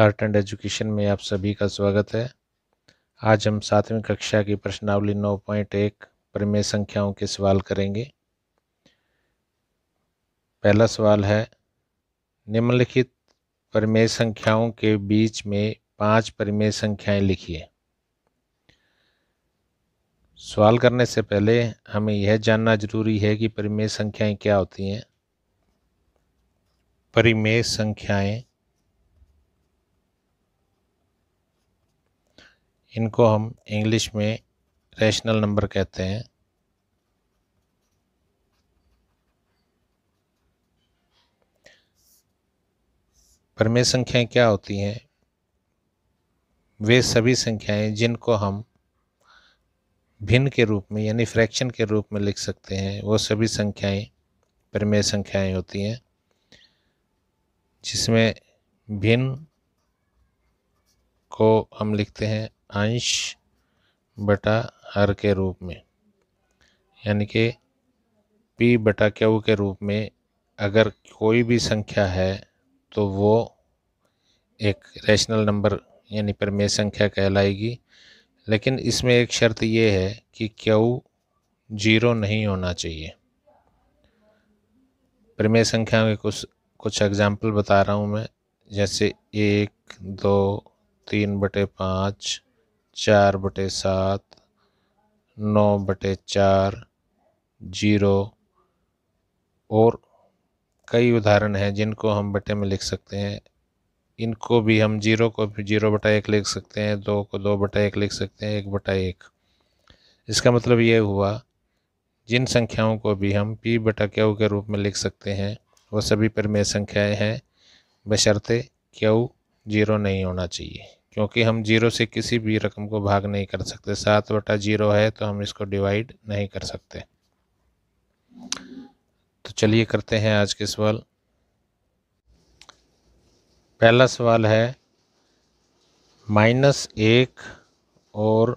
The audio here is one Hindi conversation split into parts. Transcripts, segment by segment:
आर्ट एंड एजुकेशन में आप सभी का स्वागत है आज हम सातवीं कक्षा की प्रश्नावली 9.1 प्रमेय संख्याओं के सवाल करेंगे पहला सवाल है निम्नलिखित प्रमेय संख्याओं के बीच में पांच प्रमेय संख्याएं लिखिए सवाल करने से पहले हमें यह जानना जरूरी है कि परिमेय संख्याएं क्या होती हैं परिमेय संख्याएं इनको हम इंग्लिश में रैशनल नंबर कहते हैं परमेय संख्याएं क्या होती हैं वे सभी संख्याएं जिनको हम भिन्न के रूप में यानी फ्रैक्शन के रूप में लिख सकते हैं वो सभी संख्याएं परमेय संख्याएं होती हैं जिसमें भिन्न को हम लिखते हैं अंश बटा आर के रूप में यानी कि पी बटा क्यू के रूप में अगर कोई भी संख्या है तो वो एक रैशनल नंबर यानी परमेय संख्या कहलाएगी लेकिन इसमें एक शर्त ये है कि क्यू जीरो नहीं होना चाहिए प्रमेय संख्या के कुछ कुछ एग्जाम्पल बता रहा हूँ मैं जैसे एक दो तीन बटे पाँच चार बटे सात नौ बटे चार जीरो और कई उदाहरण हैं जिनको हम बटे में लिख सकते हैं इनको भी हम जीरो को भी जीरो बटा एक लिख सकते हैं दो को दो बटा एक लिख सकते हैं एक बटा एक इसका मतलब ये हुआ जिन संख्याओं को भी हम पी बटा क्यू के रूप में लिख सकते हैं वह सभी परिमेय संख्याएं हैं बशर्ते क्यू जीरो नहीं होना चाहिए क्योंकि हम जीरो से किसी भी रकम को भाग नहीं कर सकते सात बटा जीरो है तो हम इसको डिवाइड नहीं कर सकते तो चलिए करते हैं आज के सवाल पहला सवाल है माइनस एक और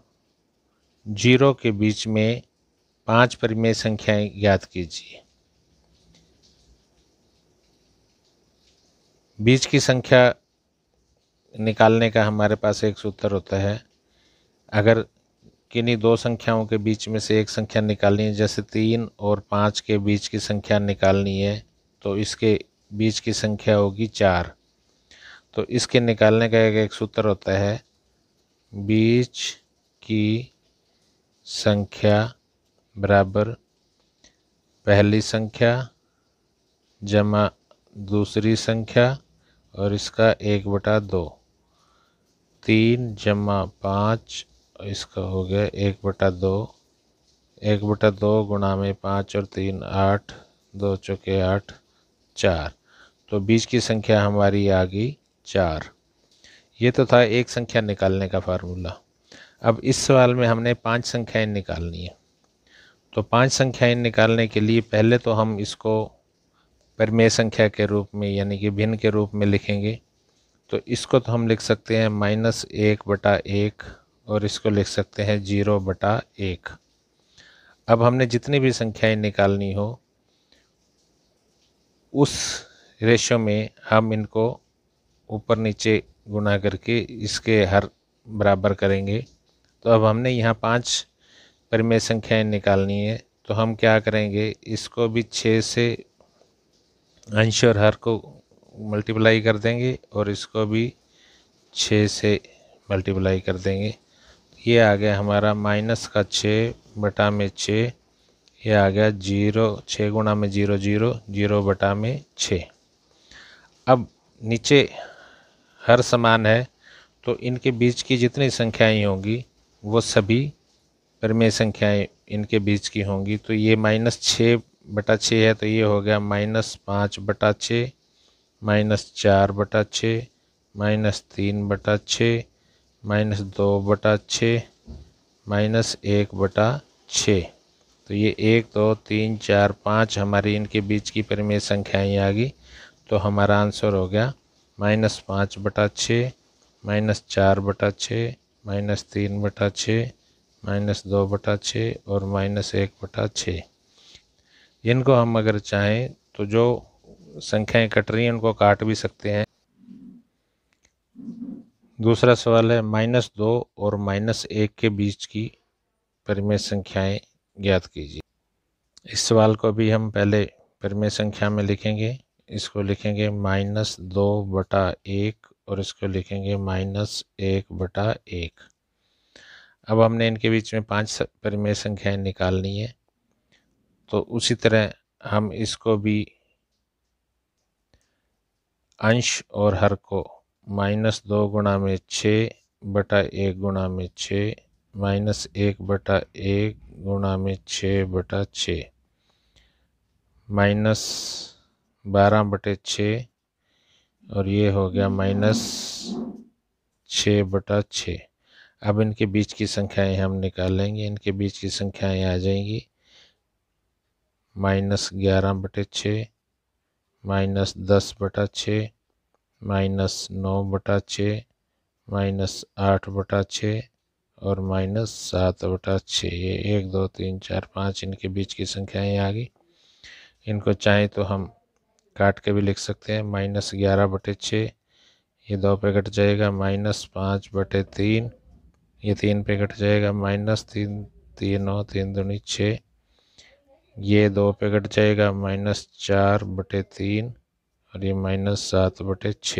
जीरो के बीच में पांच परिमेय संख्याएं ज्ञात कीजिए बीच की संख्या निकालने का हमारे पास एक सूत्र होता है अगर किन्हीं दो संख्याओं के बीच में से एक संख्या निकालनी है जैसे तीन और पाँच के बीच की संख्या निकालनी है तो इसके बीच की संख्या होगी चार तो इसके निकालने का एक, एक सूत्र होता है बीच की संख्या बराबर पहली संख्या जमा दूसरी संख्या और इसका एक बटा दो तीन जमा पाँच इसका हो गया एक बटा दो एक बटा दो गुणा में पाँच और तीन आठ दो चौके आठ चार तो बीच की संख्या हमारी आ गई चार ये तो था एक संख्या निकालने का फार्मूला अब इस सवाल में हमने पांच संख्याएं निकालनी है तो पांच संख्याएं निकालने के लिए पहले तो हम इसको परमेय संख्या के रूप में यानी कि भिन्न के रूप में लिखेंगे तो इसको तो हम लिख सकते हैं माइनस एक बटा एक और इसको लिख सकते हैं जीरो बटा एक अब हमने जितनी भी संख्याएं निकालनी हो उस रेशो में हम इनको ऊपर नीचे गुना करके इसके हर बराबर करेंगे तो अब हमने यहाँ पांच परिमेय संख्याएं निकालनी है तो हम क्या करेंगे इसको भी छः से अंश और हर को मल्टीप्लाई कर देंगे और इसको भी छः से मल्टीप्लाई कर देंगे ये आ गया हमारा माइनस का छः बटा में छः ये आ गया जीरो छः गुणा में जीरो जीरो जीरो बटा में छः अब नीचे हर समान है तो इनके बीच की जितनी संख्याएं होंगी वो सभी परमे संख्याएं इनके बीच की होंगी तो ये माइनस छः बटा छः है तो ये हो गया माइनस पाँच बटा छः माइनस चार बटा छः माइनस तीन बटा छः माइनस दो बटा छः माइनस एक बटा छः तो ये एक दो तीन चार पाँच हमारी इनके बीच की परिमेय संख्याएं आ गई तो हमारा आंसर हो गया माइनस पाँच बटा छः माइनस चार बटा छः माइनस तीन बटा छः माइनस दो बटा छः और माइनस एक बटा छः इनको हम अगर चाहें तो जो संख्याएं कट रही हैं उनको काट भी सकते हैं दूसरा सवाल है माइनस दो और माइनस एक के बीच की परिमेय संख्याएं ज्ञात कीजिए इस सवाल को भी हम पहले परिमेय संख्या में लिखेंगे इसको लिखेंगे माइनस दो बटा एक और इसको लिखेंगे माइनस एक बटा एक अब हमने इनके बीच में पांच परिमेय संख्याएं निकालनी है तो उसी तरह हम इसको भी अंश और हर को माइनस दो गुणा में छः बटा एक गुणा में छः माइनस एक बटा एक गुणा में छः बटा छः माइनस बारह बटे छः और ये हो गया माइनस छः बटा छः अब इनके बीच की संख्याएं हम निकालेंगे इनके बीच की संख्याएं आ जाएंगी माइनस ग्यारह बटे छः माइनस दस बटा छ माइनस नौ बटा छ माइनस आठ बटा छ और माइनस सात बटा छः ये एक दो तीन चार पाँच इनके बीच की संख्याएं आ गई इनको चाहें तो हम काट के भी लिख सकते हैं माइनस ग्यारह बटे छः ये दो पे कट जाएगा माइनस पाँच बटे तीन ये तीन पे कट जाएगा माइनस तीन तीन नौ तीन दूनी छः ये दो पे कट जाएगा माइनस चार बटे तीन और ये माइनस सात बटे छ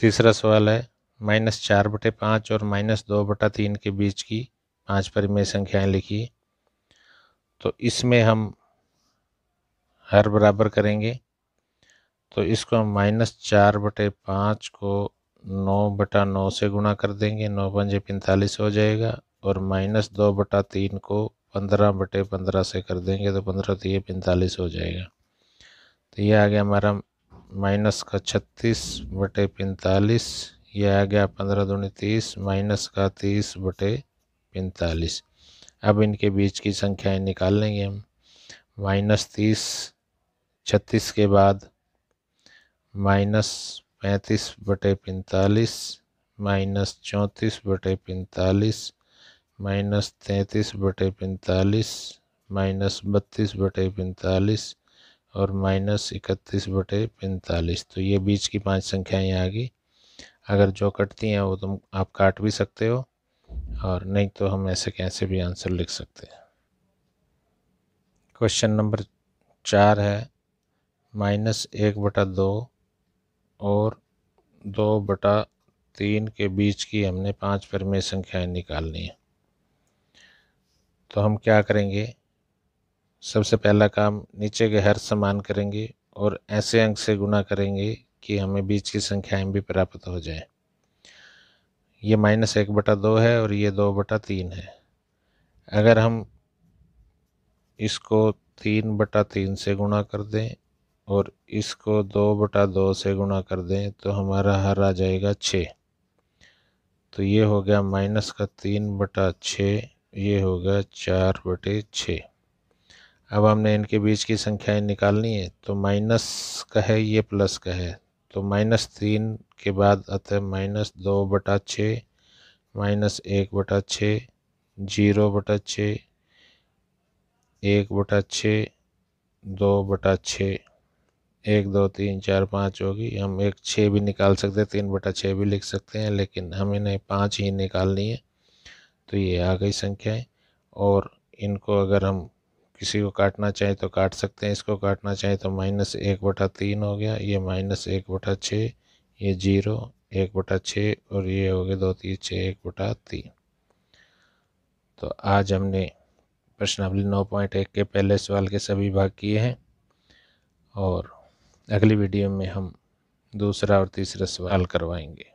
तीसरा सवाल है माइनस चार बटे पाँच और माइनस दो बटा तीन के बीच की पांच परिमेय संख्याएं लिखिए तो इसमें हम हर बराबर करेंगे तो इसको हम माइनस चार बटे पाँच को नौ बटा नौ से गुणा कर देंगे नौ पंजे पैंतालीस हो जाएगा और माइनस दो बटा तीन को पंद्रह बटे पंद्रह से कर देंगे तो पंद्रह तो ये पैंतालीस हो जाएगा तो ये आ गया हमारा माइनस का छत्तीस बटे पैंतालीस ये आ गया पंद्रह दूनी तीस माइनस का तीस बटे पैंतालीस अब इनके बीच की संख्याएं निकाल लेंगे हम माइनस तीस छत्तीस के बाद माइनस पैंतीस बटे पैंतालीस माइनस चौंतीस बटे पैंतालीस माइनस तैंतीस बटे पैंतालीस माइनस बत्तीस बटे पैंतालीस और माइनस इकतीस बटे पैंतालीस तो ये बीच की पांच संख्याएं आ गई अगर जो कटती हैं वो तुम आप काट भी सकते हो और नहीं तो हम ऐसे कैसे भी आंसर लिख सकते हैं क्वेश्चन नंबर चार है माइनस एक बटा दो और दो बटा तीन के बीच की हमने पांच परिमेय संख्याएं निकालनी है तो हम क्या करेंगे सबसे पहला काम नीचे के हर समान करेंगे और ऐसे अंक से गुणा करेंगे कि हमें बीच की संख्याएं भी प्राप्त हो जाए ये माइनस एक बटा दो है और ये दो बटा तीन है अगर हम इसको तीन बटा तीन से गुणा कर दें और इसको दो बटा दो से गुणा कर दें तो हमारा हर आ जाएगा छः तो ये हो गया माइनस का तीन बटा छः ये होगा चार बटे छः अब हमने इनके बीच की संख्याएं निकालनी है तो माइनस का है ये प्लस का है तो माइनस तीन के बाद आता है माइनस दो बटा छः माइनस एक बटा छः जीरो बटा छः एक बटा छः दो बटा छः एक दो तीन चार पाँच होगी हम एक छः भी निकाल सकते हैं तीन बटा छः भी लिख सकते हैं लेकिन हमें नहीं पाँच ही निकालनी है तो ये आ गई संख्याएं और इनको अगर हम किसी को काटना चाहें तो काट सकते हैं इसको काटना चाहें तो माइनस एक बटा तीन हो गया ये माइनस एक बटा छः ये जीरो एक बटा छः और ये हो गया दो तीन छः एक बटा तीन तो आज हमने प्रश्नावली नौ पॉइंट एक के पहले सवाल के सभी भाग किए हैं और अगली वीडियो में हम दूसरा और तीसरा सवाल करवाएंगे